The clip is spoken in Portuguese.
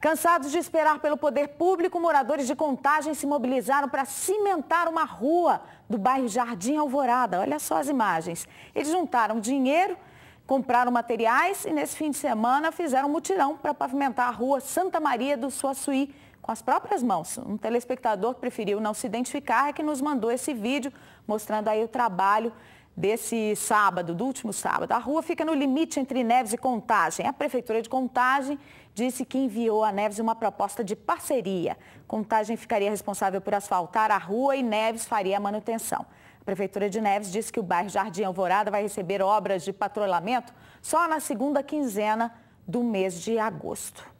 Cansados de esperar pelo poder público, moradores de Contagem se mobilizaram para cimentar uma rua do bairro Jardim Alvorada. Olha só as imagens. Eles juntaram dinheiro, compraram materiais e nesse fim de semana fizeram um mutirão para pavimentar a rua Santa Maria do Suaçuí com as próprias mãos. Um telespectador que preferiu não se identificar é que nos mandou esse vídeo mostrando aí o trabalho desse sábado, do último sábado. A rua fica no limite entre Neves e Contagem. A Prefeitura de Contagem disse que enviou a Neves uma proposta de parceria. Contagem ficaria responsável por asfaltar a rua e Neves faria a manutenção. A Prefeitura de Neves disse que o bairro Jardim Alvorada vai receber obras de patrulhamento só na segunda quinzena do mês de agosto.